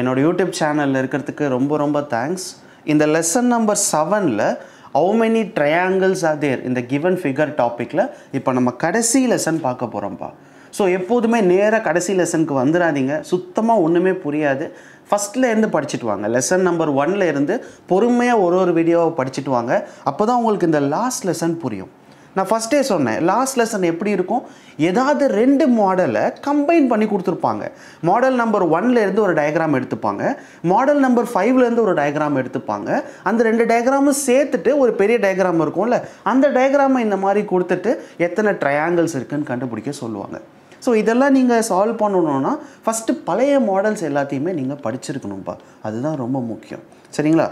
என்னோடய யூடியூப் சேனலில் இருக்கிறதுக்கு ரொம்ப ரொம்ப தேங்க்ஸ் இந்த லெசன் நம்பர் செவனில் how many triangles are there இந்த கிவன் ஃபிகர் டாப்பிக்கில் இப்போ நம்ம கடைசி லெசன் பார்க்க போகிறோம்ப்பா ஸோ எப்போதுமே நேராக கடைசி லெசனுக்கு வந்துடாதீங்க சுத்தமாக ஒன்றுமே புரியாது ஃபஸ்ட்டில் இருந்து படிச்சுட்டு வாங்க லெசன் நம்பர் ஒன்னில் இருந்து பொறுமையாக ஒரு ஒரு வீடியோவை படிச்சுட்டு வாங்க அப்போ தான் உங்களுக்கு இந்த லாஸ்ட் லெசன் புரியும் நான் ஃபஸ்ட்டே சொன்னேன் லாஸ்ட் லெசன் எப்படி இருக்கும் ஏதாவது ரெண்டு மாடலை கம்பைன் பண்ணி கொடுத்துருப்பாங்க மாடல் நம்பர் ஒன்லேருந்து ஒரு டயக்ராம் எடுத்துப்பாங்க மாடல் நம்பர் ஃபைவ்லேருந்து ஒரு டயக்ராம் எடுத்துப்பாங்க அந்த ரெண்டு டயக்ராமும் சேர்த்துட்டு ஒரு பெரிய டயக்ராம் இருக்கும்ல அந்த டயக்ராமை இந்த மாதிரி கொடுத்துட்டு எத்தனை ட்ரையாங்கிள்ஸ் இருக்குன்னு கண்டுபிடிக்க சொல்லுவாங்க ஸோ இதெல்லாம் நீங்கள் சால்வ் பண்ணணும்னா ஃபஸ்ட்டு பழைய மாடல்ஸ் எல்லாத்தையுமே நீங்கள் படிச்சிருக்கணும்ப்பா அதுதான் ரொம்ப முக்கியம் சரிங்களா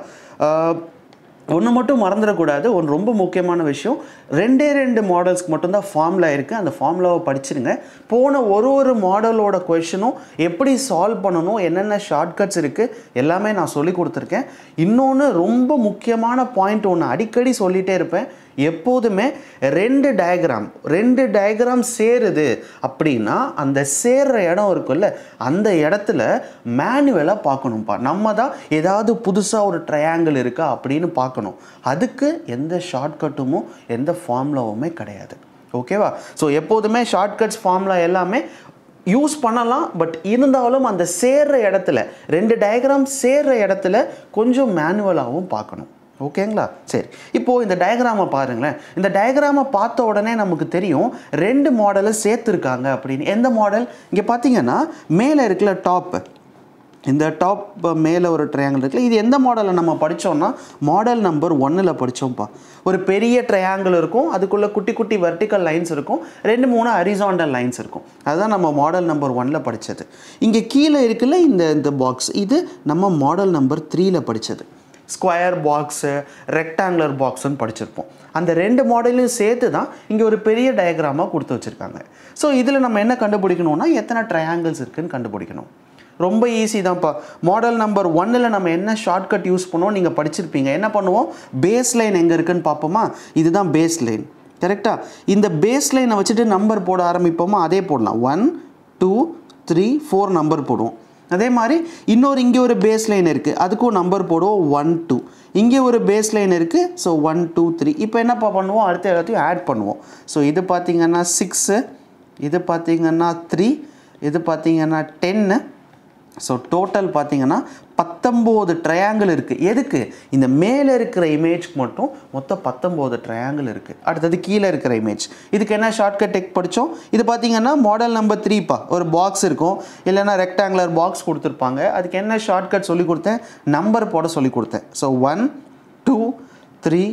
ஒன்று மட்டும் மறந்துடக்கூடாது ஒன்று ரொம்ப முக்கியமான விஷயம் ரெண்டே ரெண்டு மாடல்ஸ்க்கு மட்டும்தான் ஃபார்முலா இருக்குது அந்த ஃபார்முலாவை படிச்சுருங்க போன ஒரு ஒரு மாடலோட கொஷனும் எப்படி சால்வ் பண்ணணும் என்னென்ன ஷார்ட்கட்ஸ் இருக்குது எல்லாமே நான் சொல்லி கொடுத்துருக்கேன் இன்னொன்று ரொம்ப முக்கியமான பாயிண்ட் ஒன்று அடிக்கடி சொல்லிகிட்டே இருப்பேன் எப்போதுமே ரெண்டு டயக்ராம் ரெண்டு டயக்ராம் சேருது அப்படின்னா அந்த சேர்ற இடம் இருக்குல்ல அந்த இடத்துல மேனுவலாக பார்க்கணும்ப்பா நம்ம தான் ஏதாவது புதுசாக ஒரு ட்ரையாங்கிள் இருக்கா அப்படின்னு பார்க்க பார்க்கணும் அதுக்கு எந்த ஷார்ட்கட்டுமோ எந்த ஃபார்முலாவுமே கிடையாது ஓகேவா ஸோ எப்போதுமே ஷார்ட்கட்ஸ் ஃபார்முலா எல்லாமே யூஸ் பண்ணலாம் பட் இருந்தாலும் அந்த சேர்ற இடத்துல ரெண்டு டயக்ராம் சேர்ற இடத்துல கொஞ்சம் மேனுவலாகவும் பார்க்கணும் ஓகேங்களா சரி இப்போது இந்த டயக்ராமை பாருங்களேன் இந்த டயக்ராமை பார்த்த உடனே நமக்கு தெரியும் ரெண்டு மாடலை சேர்த்துருக்காங்க அப்படின்னு எந்த மாடல் இங்கே பார்த்தீங்கன்னா மேலே இருக்கிற டாப்பு இந்த டாப் மேலே ஒரு ட்ரையாங்கிள் இருக்குல்ல இது எந்த மாடலில் நம்ம படித்தோம்னா மாடல் நம்பர் ஒன்னில் படித்தோம்ப்பா ஒரு பெரிய ட்ரையாங்கிள் இருக்கும் அதுக்குள்ளே குட்டி குட்டி வெர்டிக்கல் லைன்ஸ் இருக்கும் ரெண்டு மூணு அரிசாண்டல் லைன்ஸ் இருக்கும் அதுதான் நம்ம மாடல் நம்பர் ஒனில் படித்தது இங்கே கீழே இருக்குல்ல இந்த இந்த பாக்ஸ் இது நம்ம மாடல் நம்பர் த்ரீயில் படித்தது ஸ்கொயர் பாக்ஸு ரெக்டாங்குலர் பாக்ஸுன்னு படிச்சிருப்போம் அந்த ரெண்டு மாடலையும் சேர்த்து தான் இங்கே ஒரு பெரிய டயக்ராமாக கொடுத்து வச்சுருக்காங்க ஸோ இதில் நம்ம என்ன கண்டுபிடிக்கணும்னா எத்தனை ட்ரையாங்கிள்ஸ் இருக்குதுன்னு கண்டுபிடிக்கணும் ரொம்ப ஈஸி தான்ப்பா மாடல் நம்பர் ஒன்னில் நம்ம என்ன ஷார்ட்கட் யூஸ் பண்ணுவோம் நீங்கள் படிச்சிருப்பீங்க என்ன பண்ணுவோம் பேஸ் லைன் எங்கே இருக்குதுன்னு பார்ப்போமா இதுதான் பேஸ் லைன் கரெக்டாக இந்த பேஸ் லைனை வச்சுட்டு நம்பர் போட ஆரம்பிப்போமா அதே போடலாம் one two three four number போடுவோம் அதே மாதிரி இன்னொரு இங்கே ஒரு பேஸ் லைன் இருக்குது அதுக்கும் நம்பர் போடுவோம் ஒன் டூ இங்கே ஒரு பேஸ் லைன் இருக்குது ஸோ ஒன் டூ த்ரீ இப்போ என்னப்பா பண்ணுவோம் அடுத்த எல்லாத்தையும் ஆட் பண்ணுவோம் ஸோ இது பார்த்திங்கன்னா சிக்ஸு இது பார்த்திங்கன்னா த்ரீ இது பார்த்திங்கன்னா டென்னு ஸோ டோட்டல் பார்த்தீங்கன்னா பத்தொம்போது ட்ரையாங்கிள் இருக்குது எதுக்கு இந்த மேலே இருக்கிற இமேஜ்க்கு மட்டும் மொத்தம் பத்தொம்போது ட்ரையாங்கிள் இருக்குது அடுத்தது கீழே இருக்கிற இமேஜ் இதுக்கு என்ன ஷார்ட்கட் டெக் படித்தோம் இது பார்த்திங்கன்னா மாடல் நம்பர் த்ரீப்பா ஒரு பாக்ஸ் இருக்கும் இல்லைனா ரெக்டாங்குலர் பாக்ஸ் கொடுத்துருப்பாங்க அதுக்கு என்ன ஷார்ட்கட் சொல்லி கொடுத்தேன் நம்பர் போட சொல்லி கொடுத்தேன் so one two three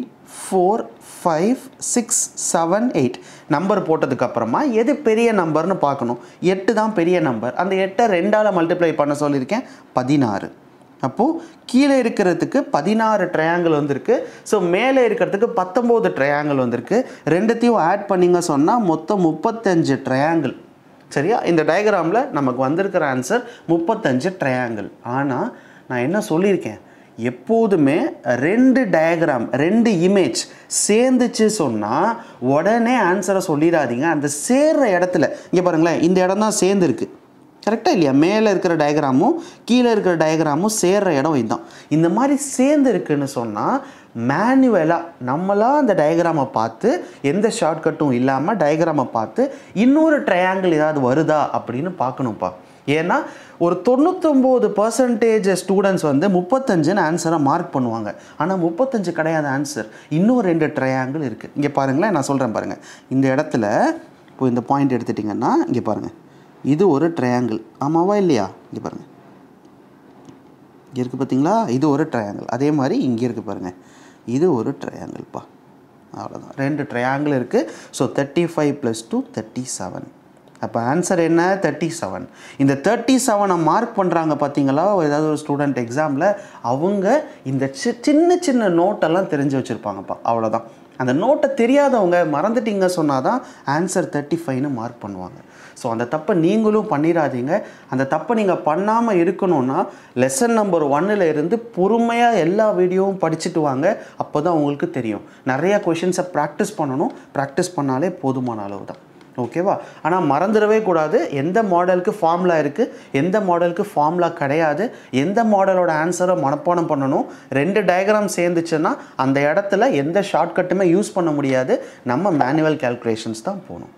four five six seven eight number போட்டதுக்கப்புறமா எது பெரிய நம்பர்னு பார்க்கணும் எட்டு தான் பெரிய நம்பர் அந்த எட்டை ரெண்டால் மல்டிப்ளை பண்ண சொல்லியிருக்கேன் பதினாறு அப்போது கீழே இருக்கிறதுக்கு பதினாறு ட்ரையாங்கிள் வந்திருக்கு ஸோ மேலே இருக்கிறதுக்கு பத்தொம்போது ட்ரையாங்கிள் வந்திருக்கு ரெண்டுத்தையும் ஆட் பண்ணிங்க சொன்னால் மொத்தம் முப்பத்தஞ்சு ட்ரையாங்கிள் சரியா இந்த டயக்ராமில் நமக்கு வந்திருக்கிற ஆன்சர் முப்பத்தஞ்சு ட்ரையாங்கிள் ஆனால் நான் என்ன சொல்லியிருக்கேன் எப்போதுமே ரெண்டு டயக்ராம் ரெண்டு இமேஜ் சேர்ந்துச்சு சொன்னால் உடனே ஆன்சரை சொல்லிடாதீங்க அந்த சேர்கிற இடத்துல இங்கே பாருங்களேன் இந்த இடம் தான் சேர்ந்துருக்கு கரெக்டாக இல்லையா மேலே இருக்கிற டயக்ராமும் கீழே இருக்கிற டயக்ராமும் சேர்கிற இடம் இதுதான் இந்த மாதிரி சேர்ந்துருக்குன்னு சொன்னால் மேனுவலாக நம்மளாக அந்த டயக்ராமை பார்த்து எந்த ஷார்ட்கட்டும் இல்லாமல் டயக்ராமை பார்த்து இன்னொரு ட்ரையாங்கிள் ஏதாவது வருதா அப்படின்னு பார்க்கணும்ப்பா ஏன்னா ஒரு தொண்ணூத்தொம்போது பர்சன்டேஜ் ஸ்டூடெண்ட்ஸ் வந்து முப்பத்தஞ்சுன்னு ஆன்சரை மார்க் பண்ணுவாங்க ஆனால் முப்பத்தஞ்சு கிடையாது ஆன்சர் இன்னும் ரெண்டு ட்ரையாங்கிள் இருக்குது இங்கே பாருங்களேன் நான் சொல்கிறேன் பாருங்கள் இந்த இடத்துல இப்போ இந்த பாயிண்ட் எடுத்துட்டிங்கன்னா இங்கே பாருங்கள் இது ஒரு ட்ரையாங்கிள் ஆமாவா இல்லையா இங்கே பாருங்கள் இங்கே இருக்குது பார்த்தீங்களா இது ஒரு ட்ரையாங்கிள் அதே மாதிரி இங்கே இருக்குது பாருங்கள் இது ஒரு ட்ரையாங்கிள்ப்பா அவ்வளோதான் ரெண்டு ட்ரையாங்கிள் இருக்குது so thirty five plus two thirty seven அப்போ ஆன்சர் என்ன தேர்ட்டி செவன் இந்த தேர்ட்டி செவனை மார்க் பண்ணுறாங்க பார்த்தீங்களா ஏதாவது ஒரு ஸ்டூடெண்ட் எக்ஸாமில் அவங்க இந்த சின்ன சின்ன நோட்டெல்லாம் தெரிஞ்சு வச்சுருப்பாங்கப்பா அவ்வளோதான் அந்த நோட்டை தெரியாதவங்க மறந்துட்டீங்க சொன்னால் தான் ஆன்சர் தேர்ட்டி ஃபைவ்னு மார்க் பண்ணுவாங்க ஸோ அந்த தப்பை நீங்களும் பண்ணிடாதீங்க அந்த தப்பை நீங்கள் பண்ணாமல் இருக்கணும்னா லெசன் நம்பர் ஒன்னில் இருந்து பொறுமையாக எல்லா வீடியோவும் படிச்சுட்டு வாங்க அப்போ தான் உங்களுக்கு தெரியும் நிறையா கொஷின்ஸை ப்ராக்டிஸ் பண்ணணும் ப்ராக்டிஸ் பண்ணாலே போதுமான அளவு தான் ஓகேவா ஆனால் மறந்துடவே கூடாது எந்த மாடலுக்கு ஃபார்ம்லா இருக்குது எந்த மாடலுக்கு ஃபார்ம்லா கிடையாது எந்த மாடலோட ஆன்சரை மனப்பாடம் பண்ணணும் ரெண்டு டயக்ராம் சேர்ந்துச்சுன்னா அந்த இடத்துல எந்த ஷார்ட்கட்டுமே யூஸ் பண்ண முடியாது நம்ம மேனுவல் கேல்குலேஷன்ஸ் தான் போகணும்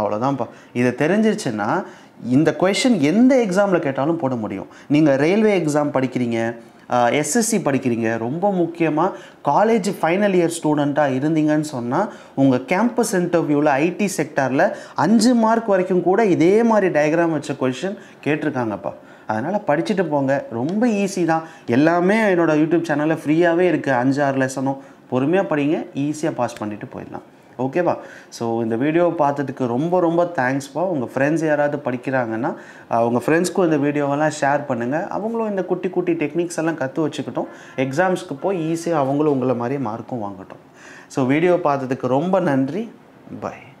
அவ்வளோதான்ப்பா இதை தெரிஞ்சிருச்சுன்னா இந்த கொஷின் எந்த எக்ஸாமில் கேட்டாலும் போட முடியும் நீங்கள் ரயில்வே எக்ஸாம் படிக்கிறீங்க எஸ்எஸ்சி படிக்கிறீங்க ரொம்ப முக்கியமாக காலேஜ் ஃபைனல் இயர் ஸ்டூடெண்ட்டாக இருந்தீங்கன்னு சொன்னால் உங்கள் கேம்பஸ் இன்டர்வியூவில் ஐடி செக்டாரில் அஞ்சு மார்க் வரைக்கும் கூட இதே மாதிரி டயக்ராம் வச்ச கொஷின் கேட்டிருக்காங்கப்பா அதனால் படிச்சுட்டு போங்க ரொம்ப ஈஸி தான் எல்லாமே என்னோடய யூடியூப் சேனலில் ஃப்ரீயாகவே இருக்குது அஞ்சு ஆறு லெசனும் பொறுமையாக படிங்க ஈஸியாக பாஸ் பண்ணிவிட்டு போயிடலாம் ஓகேவா ஸோ இந்த வீடியோவை பார்த்ததுக்கு ரொம்ப ரொம்ப தேங்க்ஸ்ப்பா உங்கள் ஃப்ரெண்ட்ஸ் யாராவது படிக்கிறாங்கன்னா உங்கள் ஃப்ரெண்ட்ஸ்க்கும் இந்த வீடியோவெல்லாம் ஷேர் பண்ணுங்கள் அவங்களும் இந்த குட்டி குட்டி டெக்னிக்ஸ் எல்லாம் கற்று வச்சுக்கிட்டோம் எக்ஸாம்ஸ்க்கு போய் ஈஸியாக அவங்களும் உங்களை மாதிரி மார்க்கும் வாங்கட்டும் ஸோ வீடியோ பார்த்ததுக்கு ரொம்ப நன்றி பாய்